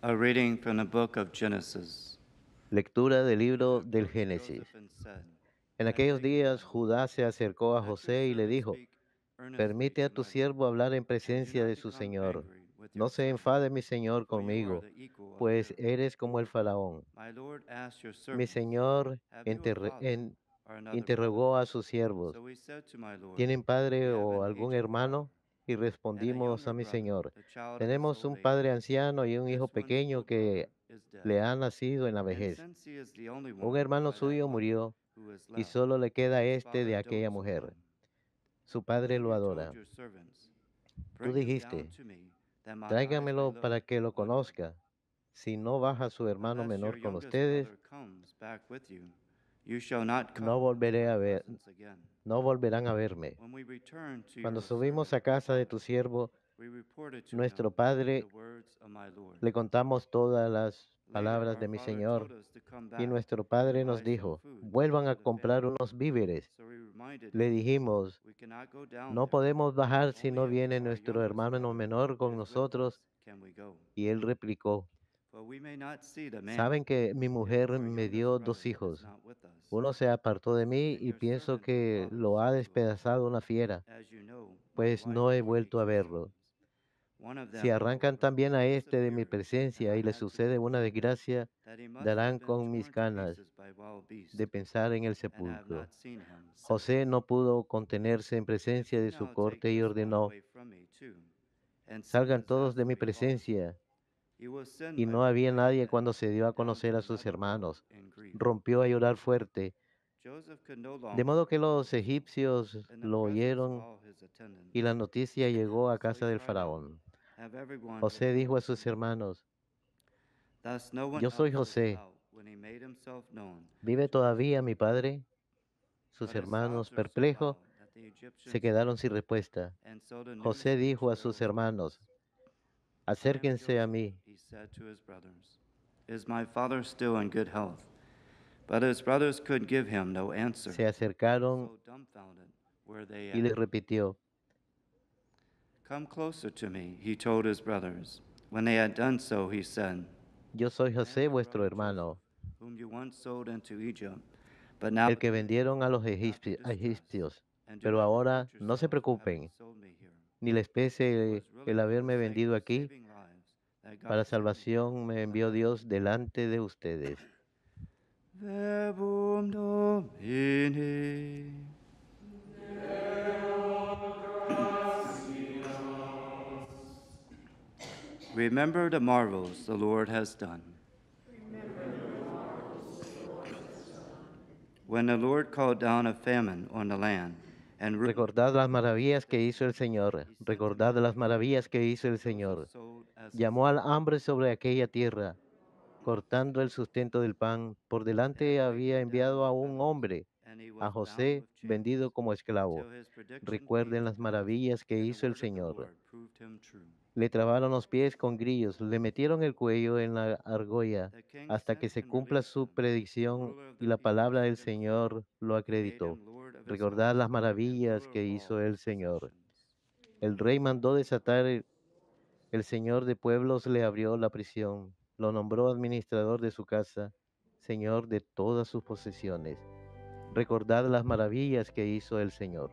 A reading from the book of Genesis. Lectura del libro del Génesis. En aquellos días Judá se acercó a José y le dijo, permite a tu siervo hablar en presencia de su Señor. No se enfade mi Señor conmigo, pues eres como el faraón. Mi Señor interrogó a sus siervos, ¿tienen padre o algún hermano? Y respondimos a mi Señor, tenemos un padre anciano y un hijo pequeño que le ha nacido en la vejez. Un hermano suyo murió y solo le queda este de aquella mujer. Su padre lo adora. Tú dijiste, tráigamelo para que lo conozca. Si no baja su hermano menor con ustedes, no volveré a ver, no volverán a verme. Cuando subimos a casa de tu siervo, nuestro Padre, le contamos todas las palabras de mi Señor. Y nuestro Padre nos dijo, vuelvan a comprar unos víveres. Le dijimos, no podemos bajar si no viene nuestro hermano menor con nosotros. Y él replicó, saben que mi mujer me dio dos hijos, uno se apartó de mí y pienso que lo ha despedazado una fiera, pues no he vuelto a verlo. Si arrancan también a este de mi presencia y le sucede una desgracia, darán con mis canas de pensar en el sepulcro. José no pudo contenerse en presencia de su corte y ordenó, salgan todos de mi presencia y no había nadie cuando se dio a conocer a sus hermanos. Rompió a llorar fuerte. De modo que los egipcios lo oyeron y la noticia llegó a casa del faraón. José dijo a sus hermanos, yo soy José. ¿Vive todavía mi padre? Sus hermanos, perplejos, se quedaron sin respuesta. José dijo a sus hermanos, acérquense a mí said to his brothers, Is my father still in good health? But his brothers could give him no answer. Se acercaron y le repitió, Come closer to me, he told his brothers. When they had done so, he said, Yo soy José, vuestro hermano, whom you once sold into Egypt, but now el que vendieron a los egipcios. Pero ahora no se preocupen, ni les pese el haberme vendido aquí, Para salvación me envió Dios delante de ustedes. Remember the marvels the Lord has done. When the Lord called down a famine on the land, Recordad las maravillas que hizo el Señor. Recordad las maravillas que hizo el Señor. Llamó al hambre sobre aquella tierra, cortando el sustento del pan. Por delante había enviado a un hombre, a José, vendido como esclavo. Recuerden las maravillas que hizo el Señor. Le trabaron los pies con grillos, le metieron el cuello en la argolla, hasta que se cumpla su predicción y la palabra del Señor lo acreditó. Recordad las maravillas que hizo el Señor. El rey mandó desatar el Señor de pueblos le abrió la prisión, lo nombró administrador de su casa, Señor de todas sus posesiones. Recordad las maravillas que hizo el Señor.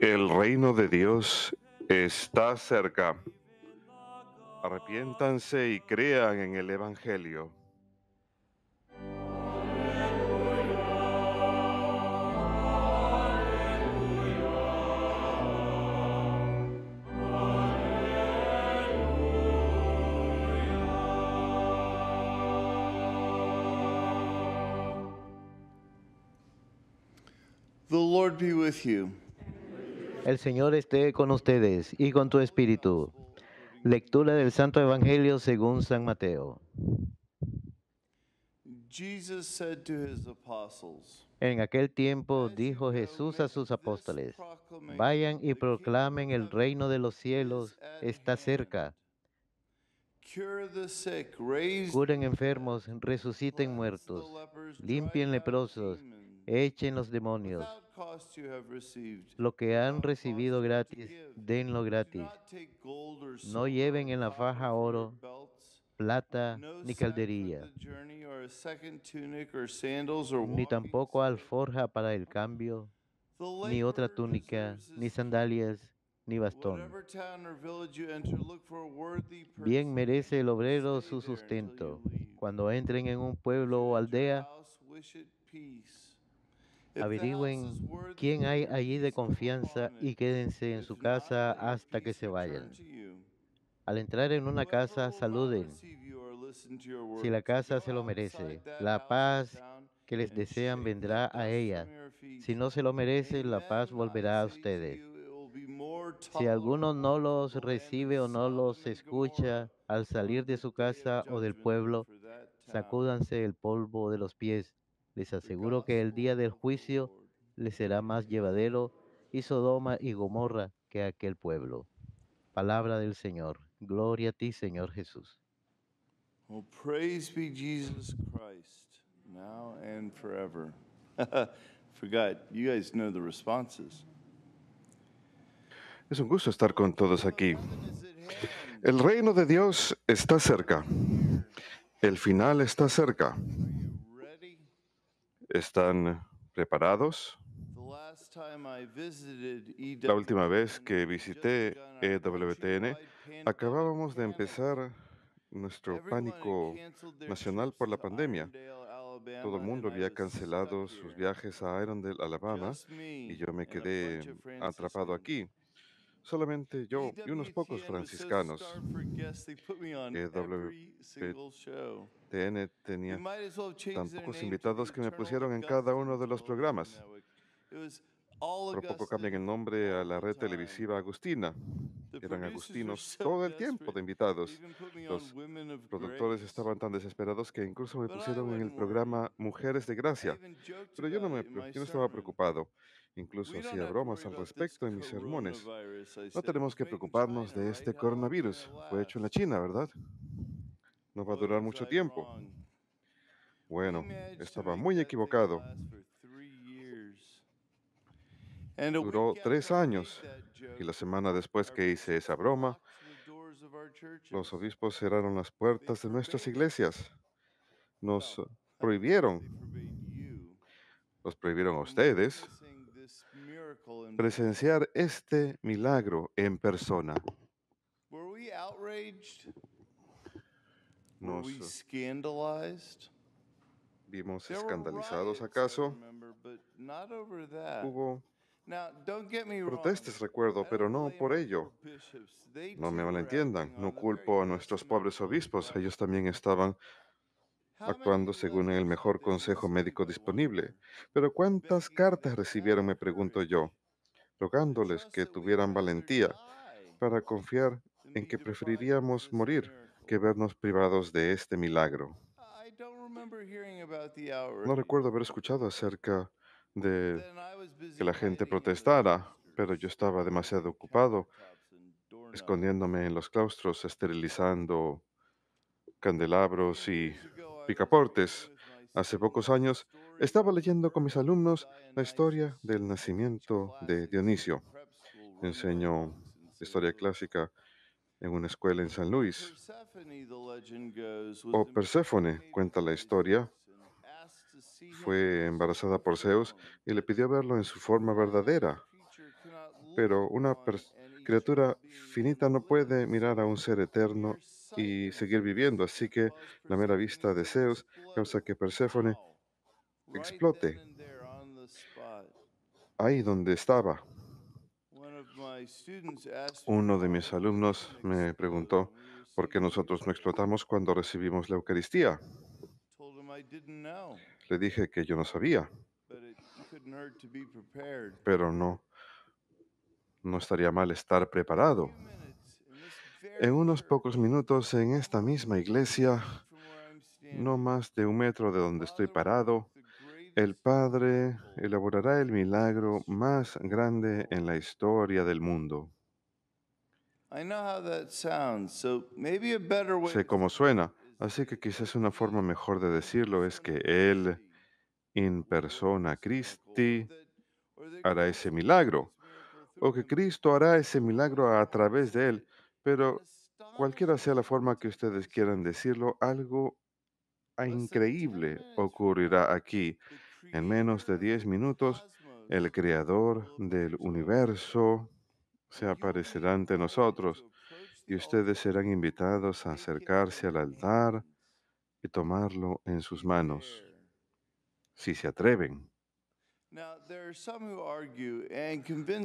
El reino de Dios está cerca. Arrepiéntanse y crean en el Evangelio. The Lord be with you. El Señor esté con ustedes y con tu espíritu. Lectura del Santo Evangelio según San Mateo. en aquel tiempo dijo Jesús a sus apóstoles, vayan y proclamen el reino de los cielos está cerca. Curen enfermos, resuciten muertos, limpien leprosos, Echen los demonios. Lo que han recibido gratis, denlo gratis. No lleven en la faja oro, plata ni calderilla, ni tampoco alforja para el cambio, ni otra túnica, ni sandalias, ni bastón. Bien merece el obrero su sustento. Cuando entren en un pueblo o aldea, Averigüen quién hay allí de confianza y quédense en su casa hasta que se vayan. Al entrar en una casa, saluden. Si la casa se lo merece, la paz que les desean vendrá a ella. Si no se lo merece, la paz volverá a ustedes. Si alguno no los recibe o no los escucha al salir de su casa o del pueblo, sacúdanse el polvo de los pies les aseguro que el día del juicio les será más llevadero y Sodoma y Gomorra que aquel pueblo. Palabra del Señor. Gloria a ti, Señor Jesús. praise be Jesus Christ, now and forever. Forgot, you guys know the responses. Es un gusto estar con todos aquí. El reino de Dios está cerca. El final está cerca están preparados. La última vez e que visité EWTN, e acabábamos de empezar nuestro pánico nacional por la pandemia. Todo el mundo había cancelado sus viajes a Irondale, Alabama, y yo me quedé atrapado aquí solamente yo y unos pocos franciscanos. EWTN tenía tan pocos invitados que me pusieron en cada uno de los programas. Por poco cambian el nombre a la red televisiva Agustina. Eran agustinos todo el tiempo de invitados. Los productores estaban tan desesperados que incluso me pusieron en el programa Mujeres de Gracia. Pero yo no, yo no estaba preocupado. Incluso hacía bromas al respecto en mis sermones. No tenemos que preocuparnos de este coronavirus. Uh, Fue hecho en la China, ¿verdad? No va a durar mucho tiempo. Bueno, estaba muy equivocado. Duró tres años y la semana después que hice esa broma, los obispos cerraron las puertas de nuestras iglesias. Nos prohibieron. Los prohibieron a ustedes presenciar este milagro en persona. Nos vimos escandalizados acaso. Hubo protestas, recuerdo, pero no por ello. No me malentiendan, no culpo a nuestros pobres obispos, ellos también estaban actuando según el mejor consejo médico disponible. Pero ¿cuántas cartas recibieron, me pregunto yo? rogándoles que tuvieran valentía para confiar en que preferiríamos morir que vernos privados de este milagro. No recuerdo haber escuchado acerca de que la gente protestara, pero yo estaba demasiado ocupado escondiéndome en los claustros, esterilizando candelabros y picaportes. Hace pocos años estaba leyendo con mis alumnos la historia del nacimiento de Dionisio. Enseño historia clásica en una escuela en San Luis. O Perséfone cuenta la historia. Fue embarazada por Zeus y le pidió verlo en su forma verdadera. Pero una criatura finita no puede mirar a un ser eterno y seguir viviendo, así que la mera vista de Zeus causa que Perséfone explote ahí donde estaba. Uno de mis alumnos me preguntó por qué nosotros no explotamos cuando recibimos la Eucaristía. Le dije que yo no sabía, pero no, no estaría mal estar preparado. En unos pocos minutos en esta misma iglesia, no más de un metro de donde estoy parado, el Padre elaborará el milagro más grande en la historia del mundo. Sé cómo suena, así que quizás una forma mejor de decirlo es que Él, en persona Cristi, hará ese milagro, o que Cristo hará ese milagro a través de Él, pero cualquiera sea la forma que ustedes quieran decirlo, algo pues increíble ocurrirá aquí. En menos de 10 minutos, el creador del universo se aparecerá ante nosotros y ustedes serán invitados a acercarse al altar y tomarlo en sus manos, si se atreven. Hay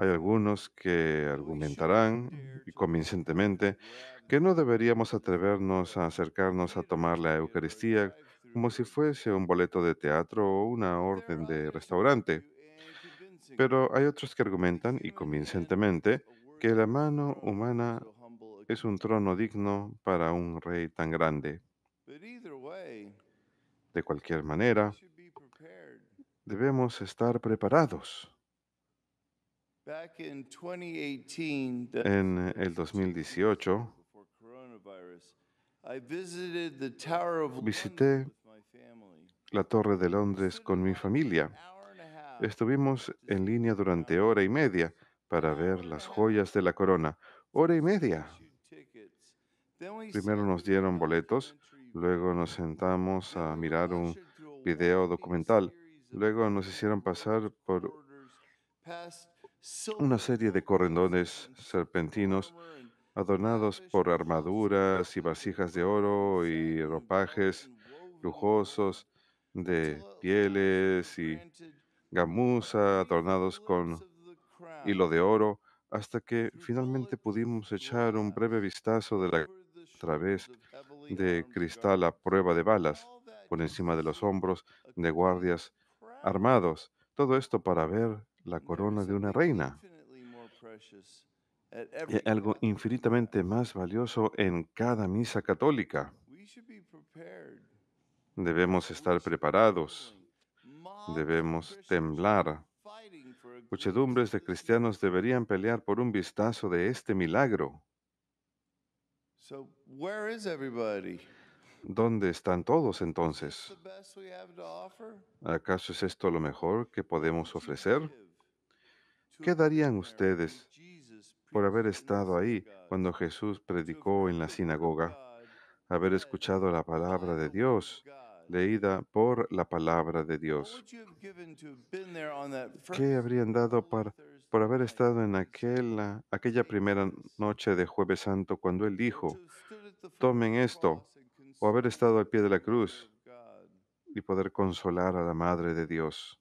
algunos que argumentarán y convincentemente que no deberíamos atrevernos a acercarnos a tomar la Eucaristía como si fuese un boleto de teatro o una orden de restaurante. Pero hay otros que argumentan, y convincentemente, que la mano humana es un trono digno para un rey tan grande. De cualquier manera, debemos estar preparados. En el 2018, visité la Torre de Londres con mi familia. Estuvimos en línea durante hora y media para ver las joyas de la corona. Hora y media. Primero nos dieron boletos, luego nos sentamos a mirar un video documental, luego nos hicieron pasar por una serie de corredores serpentinos adornados por armaduras y vasijas de oro y ropajes lujosos de uh, pieles y gamuza adornados con hilo de oro, hasta que finalmente pudimos echar un breve vistazo de la través de cristal a prueba de balas, por encima de los hombros de guardias armados. Todo esto para ver la corona de una reina. Eh, algo infinitamente más valioso en cada misa católica. Debemos estar preparados. Debemos temblar. Muchedumbres de cristianos deberían pelear por un vistazo de este milagro. ¿Dónde están todos entonces? ¿Acaso es esto lo mejor que podemos ofrecer? ¿Qué darían ustedes por haber estado ahí cuando Jesús predicó en la sinagoga, haber escuchado la palabra de Dios leída por la palabra de Dios. ¿Qué habrían dado por, haber estado en aquella primera noche de jueves santo cuando Él dijo, tomen esto, o haber estado al pie de la cruz y poder consolar a la Madre de Dios?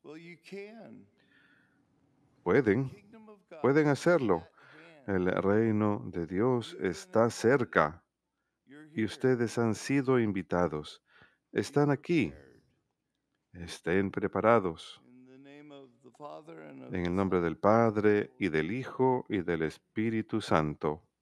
Pueden, pueden hacerlo. El reino de Dios está cerca y ustedes han sido invitados están aquí, estén preparados. En el nombre del Padre y del Hijo y del Espíritu Santo.